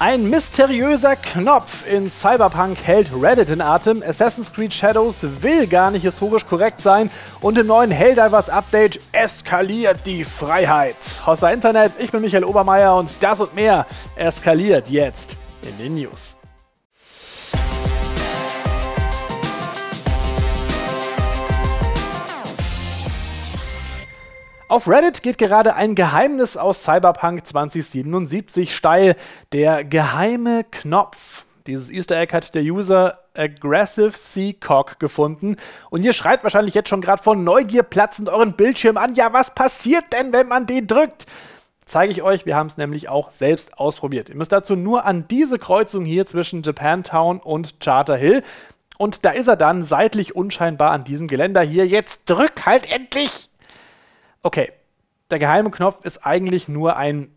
Ein mysteriöser Knopf in Cyberpunk hält Reddit in Atem. Assassin's Creed Shadows will gar nicht historisch korrekt sein. Und im neuen Helldivers Update eskaliert die Freiheit. Hossa Internet, ich bin Michael Obermeier und das und mehr eskaliert jetzt in den News. Auf Reddit geht gerade ein Geheimnis aus Cyberpunk 2077 steil. Der geheime Knopf. Dieses Easter Egg hat der User Aggressive Seacock gefunden. Und ihr schreit wahrscheinlich jetzt schon gerade vor Neugier platzend euren Bildschirm an. Ja, was passiert denn, wenn man den drückt? zeige ich euch. Wir haben es nämlich auch selbst ausprobiert. Ihr müsst dazu nur an diese Kreuzung hier zwischen Japantown und Charter Hill. Und da ist er dann seitlich unscheinbar an diesem Geländer hier. Jetzt drück halt endlich! okay, der geheime Knopf ist eigentlich nur ein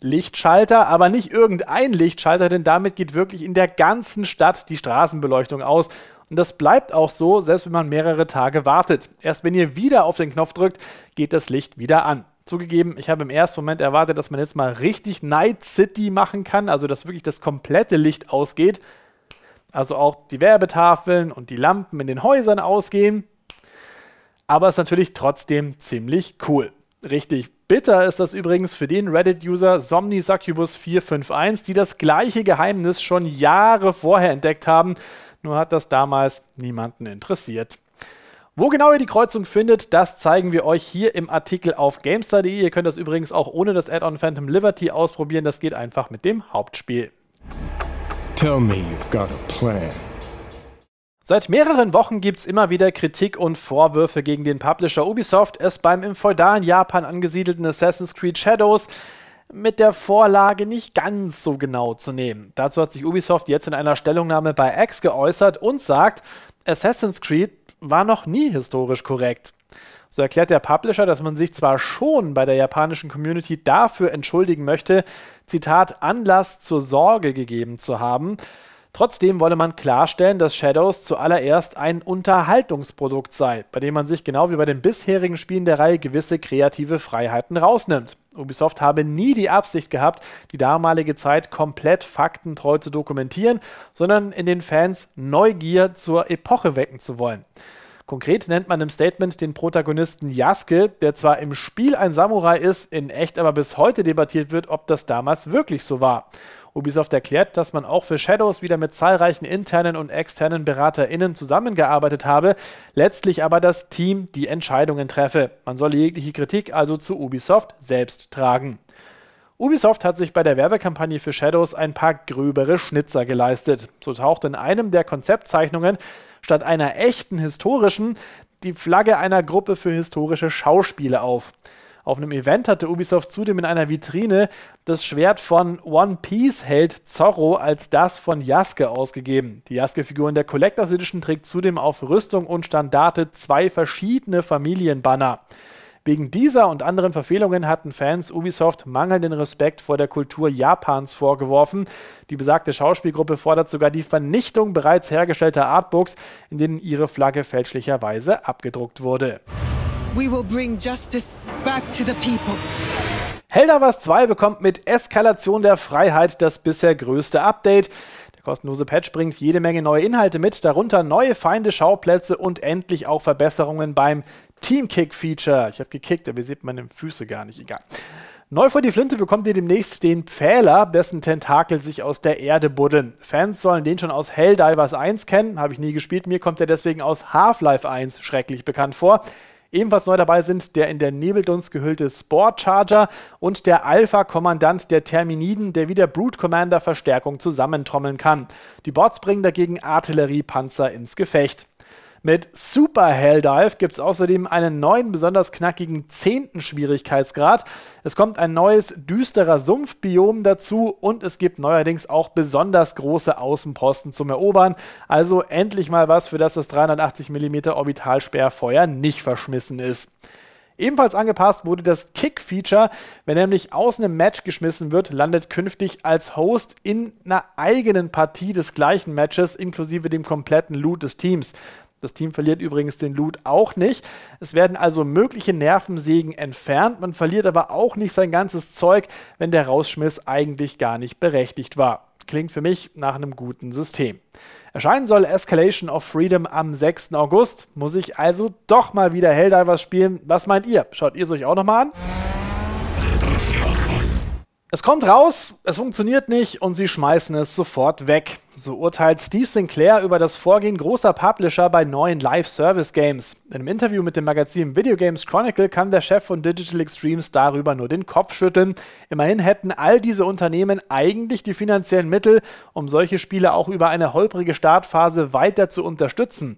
Lichtschalter, aber nicht irgendein Lichtschalter, denn damit geht wirklich in der ganzen Stadt die Straßenbeleuchtung aus. Und das bleibt auch so, selbst wenn man mehrere Tage wartet. Erst wenn ihr wieder auf den Knopf drückt, geht das Licht wieder an. Zugegeben, ich habe im ersten Moment erwartet, dass man jetzt mal richtig Night City machen kann, also dass wirklich das komplette Licht ausgeht. Also auch die Werbetafeln und die Lampen in den Häusern ausgehen aber ist natürlich trotzdem ziemlich cool. Richtig bitter ist das übrigens für den Reddit-User SomniSuccubus451, die das gleiche Geheimnis schon Jahre vorher entdeckt haben, nur hat das damals niemanden interessiert. Wo genau ihr die Kreuzung findet, das zeigen wir euch hier im Artikel auf GameStar.de. Ihr könnt das übrigens auch ohne das Add-on Phantom Liberty ausprobieren, das geht einfach mit dem Hauptspiel. Tell me you've got a plan. Seit mehreren Wochen gibt es immer wieder Kritik und Vorwürfe gegen den Publisher Ubisoft, es beim im feudalen Japan angesiedelten Assassin's Creed Shadows mit der Vorlage nicht ganz so genau zu nehmen. Dazu hat sich Ubisoft jetzt in einer Stellungnahme bei X geäußert und sagt, Assassin's Creed war noch nie historisch korrekt. So erklärt der Publisher, dass man sich zwar schon bei der japanischen Community dafür entschuldigen möchte, Zitat, Anlass zur Sorge gegeben zu haben, Trotzdem wolle man klarstellen, dass Shadows zuallererst ein Unterhaltungsprodukt sei, bei dem man sich genau wie bei den bisherigen Spielen der Reihe gewisse kreative Freiheiten rausnimmt. Ubisoft habe nie die Absicht gehabt, die damalige Zeit komplett faktentreu zu dokumentieren, sondern in den Fans Neugier zur Epoche wecken zu wollen. Konkret nennt man im Statement den Protagonisten Yasuke, der zwar im Spiel ein Samurai ist, in echt aber bis heute debattiert wird, ob das damals wirklich so war. Ubisoft erklärt, dass man auch für Shadows wieder mit zahlreichen internen und externen BeraterInnen zusammengearbeitet habe, letztlich aber das Team die Entscheidungen treffe. Man solle jegliche Kritik also zu Ubisoft selbst tragen. Ubisoft hat sich bei der Werbekampagne für Shadows ein paar gröbere Schnitzer geleistet. So taucht in einem der Konzeptzeichnungen statt einer echten historischen die Flagge einer Gruppe für historische Schauspiele auf. Auf einem Event hatte Ubisoft zudem in einer Vitrine das Schwert von One Piece-Held Zorro als das von Jaske ausgegeben. Die jaske figur in der Collectors Edition trägt zudem auf Rüstung und Standarte zwei verschiedene Familienbanner. Wegen dieser und anderen Verfehlungen hatten Fans Ubisoft mangelnden Respekt vor der Kultur Japans vorgeworfen. Die besagte Schauspielgruppe fordert sogar die Vernichtung bereits hergestellter Artbooks, in denen ihre Flagge fälschlicherweise abgedruckt wurde. We will bring justice back to the people. Helder was 2 bekommt mit Eskalation der Freiheit das bisher größte Update. Der kostenlose Patch bringt jede Menge neue Inhalte mit, darunter neue Feinde, Schauplätze und endlich auch Verbesserungen beim Teamkick-Feature. Ich habe gekickt, aber ihr seht meine Füße gar nicht, egal. Neu vor die Flinte bekommt ihr demnächst den Pfähler, dessen Tentakel sich aus der Erde buddeln. Fans sollen den schon aus Helldivers 1 kennen, habe ich nie gespielt, mir kommt er deswegen aus Half-Life 1 schrecklich bekannt vor. Ebenfalls neu dabei sind der in der Nebeldunst gehüllte Sport Charger und der Alpha-Kommandant der Terminiden, der wie der Brute Commander Verstärkung zusammentrommeln kann. Die Bots bringen dagegen Artilleriepanzer ins Gefecht. Mit Super Hell Dive gibt es außerdem einen neuen, besonders knackigen zehnten Schwierigkeitsgrad. Es kommt ein neues, düsterer Sumpfbiom dazu und es gibt neuerdings auch besonders große Außenposten zum Erobern. Also endlich mal was, für das das 380 mm Orbitalsperrfeuer nicht verschmissen ist. Ebenfalls angepasst wurde das Kick-Feature. Wenn nämlich aus einem Match geschmissen wird, landet künftig als Host in einer eigenen Partie des gleichen Matches inklusive dem kompletten Loot des Teams. Das Team verliert übrigens den Loot auch nicht. Es werden also mögliche Nervensägen entfernt. Man verliert aber auch nicht sein ganzes Zeug, wenn der Rausschmiss eigentlich gar nicht berechtigt war. Klingt für mich nach einem guten System. Erscheinen soll Escalation of Freedom am 6. August. Muss ich also doch mal wieder Helldivers spielen. Was meint ihr? Schaut ihr es euch auch nochmal an? Es kommt raus, es funktioniert nicht und sie schmeißen es sofort weg. So urteilt Steve Sinclair über das Vorgehen großer Publisher bei neuen Live-Service-Games. In einem Interview mit dem Magazin Video Games Chronicle kann der Chef von Digital Extremes darüber nur den Kopf schütteln. Immerhin hätten all diese Unternehmen eigentlich die finanziellen Mittel, um solche Spiele auch über eine holprige Startphase weiter zu unterstützen.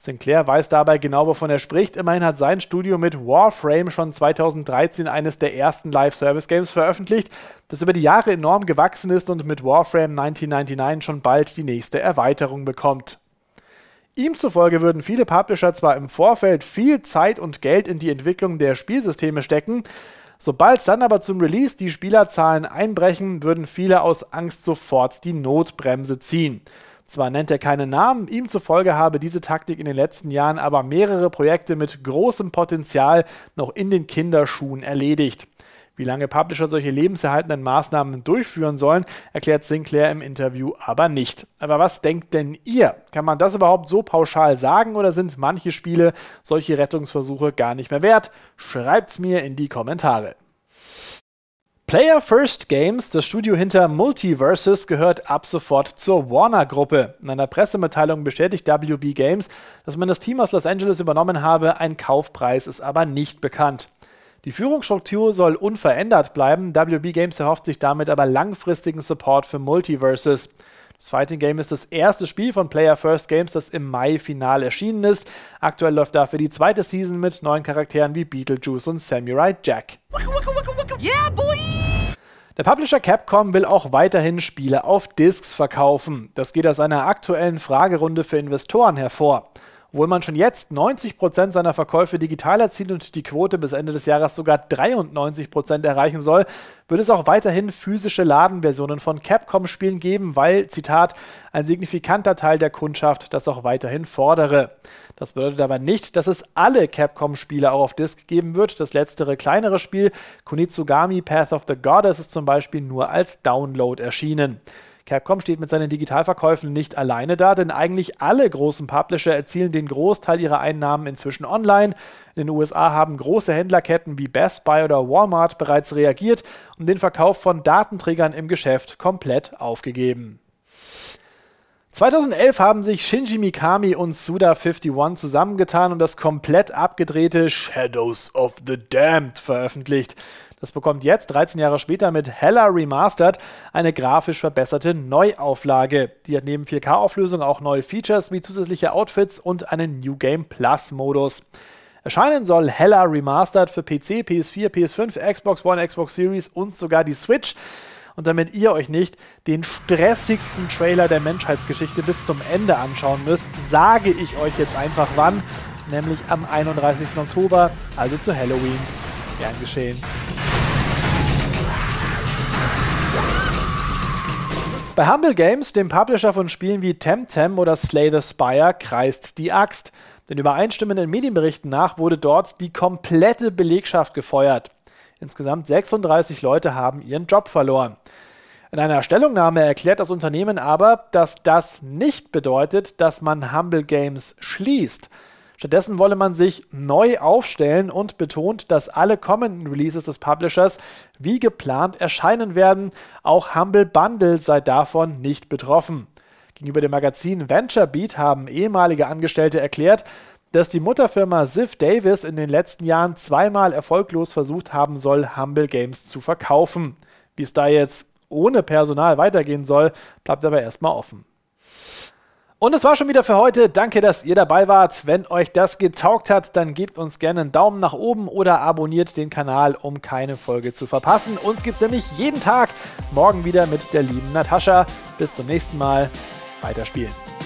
Sinclair weiß dabei genau, wovon er spricht. Immerhin hat sein Studio mit Warframe schon 2013 eines der ersten Live-Service-Games veröffentlicht, das über die Jahre enorm gewachsen ist und mit Warframe 1999 schon bald die nächste Erweiterung bekommt. Ihm zufolge würden viele Publisher zwar im Vorfeld viel Zeit und Geld in die Entwicklung der Spielsysteme stecken, sobald dann aber zum Release die Spielerzahlen einbrechen, würden viele aus Angst sofort die Notbremse ziehen. Zwar nennt er keinen Namen, ihm zufolge habe diese Taktik in den letzten Jahren aber mehrere Projekte mit großem Potenzial noch in den Kinderschuhen erledigt. Wie lange Publisher solche lebenserhaltenden Maßnahmen durchführen sollen, erklärt Sinclair im Interview aber nicht. Aber was denkt denn ihr? Kann man das überhaupt so pauschal sagen oder sind manche Spiele solche Rettungsversuche gar nicht mehr wert? Schreibt's mir in die Kommentare. Player First Games, das Studio hinter Multiverses, gehört ab sofort zur Warner-Gruppe. In einer Pressemitteilung bestätigt WB Games, dass man das Team aus Los Angeles übernommen habe, ein Kaufpreis ist aber nicht bekannt. Die Führungsstruktur soll unverändert bleiben, WB Games erhofft sich damit aber langfristigen Support für Multiverses. Das Fighting Game ist das erste Spiel von Player First Games, das im Mai final erschienen ist. Aktuell läuft dafür die zweite Season mit neuen Charakteren wie Beetlejuice und Samurai Jack. Waka, waka, waka, Yeah, boy! Der Publisher Capcom will auch weiterhin Spiele auf Discs verkaufen. Das geht aus einer aktuellen Fragerunde für Investoren hervor obwohl man schon jetzt 90% seiner Verkäufe digital erzielt und die Quote bis Ende des Jahres sogar 93% erreichen soll, wird es auch weiterhin physische Ladenversionen von Capcom-Spielen geben, weil, Zitat, ein signifikanter Teil der Kundschaft das auch weiterhin fordere. Das bedeutet aber nicht, dass es alle Capcom-Spiele auch auf Disc geben wird. Das letztere kleinere Spiel, Kunitsugami Path of the Goddess, ist zum Beispiel nur als Download erschienen. Capcom steht mit seinen Digitalverkäufen nicht alleine da, denn eigentlich alle großen Publisher erzielen den Großteil ihrer Einnahmen inzwischen online. In den USA haben große Händlerketten wie Best Buy oder Walmart bereits reagiert und den Verkauf von Datenträgern im Geschäft komplett aufgegeben. 2011 haben sich Shinji Mikami und Suda51 zusammengetan und das komplett abgedrehte Shadows of the Damned veröffentlicht. Das bekommt jetzt, 13 Jahre später, mit Hella Remastered eine grafisch verbesserte Neuauflage. Die hat neben 4K-Auflösung auch neue Features wie zusätzliche Outfits und einen New Game Plus-Modus. Erscheinen soll Hella Remastered für PC, PS4, PS5, Xbox One, Xbox Series und sogar die Switch. Und damit ihr euch nicht den stressigsten Trailer der Menschheitsgeschichte bis zum Ende anschauen müsst, sage ich euch jetzt einfach wann, nämlich am 31. Oktober, also zu Halloween. Gern geschehen. Bei Humble Games, dem Publisher von Spielen wie Temtem oder Slay the Spire, kreist die Axt. Den übereinstimmenden Medienberichten nach wurde dort die komplette Belegschaft gefeuert. Insgesamt 36 Leute haben ihren Job verloren. In einer Stellungnahme erklärt das Unternehmen aber, dass das nicht bedeutet, dass man Humble Games schließt. Stattdessen wolle man sich neu aufstellen und betont, dass alle kommenden Releases des Publishers wie geplant erscheinen werden. Auch Humble Bundle sei davon nicht betroffen. Gegenüber dem Magazin VentureBeat haben ehemalige Angestellte erklärt, dass die Mutterfirma Ziff Davis in den letzten Jahren zweimal erfolglos versucht haben soll, Humble Games zu verkaufen. Wie es da jetzt ohne Personal weitergehen soll, bleibt aber erstmal offen. Und das war schon wieder für heute. Danke, dass ihr dabei wart. Wenn euch das getaugt hat, dann gebt uns gerne einen Daumen nach oben oder abonniert den Kanal, um keine Folge zu verpassen. Uns gibt es nämlich jeden Tag morgen wieder mit der lieben Natascha. Bis zum nächsten Mal. Weiterspielen.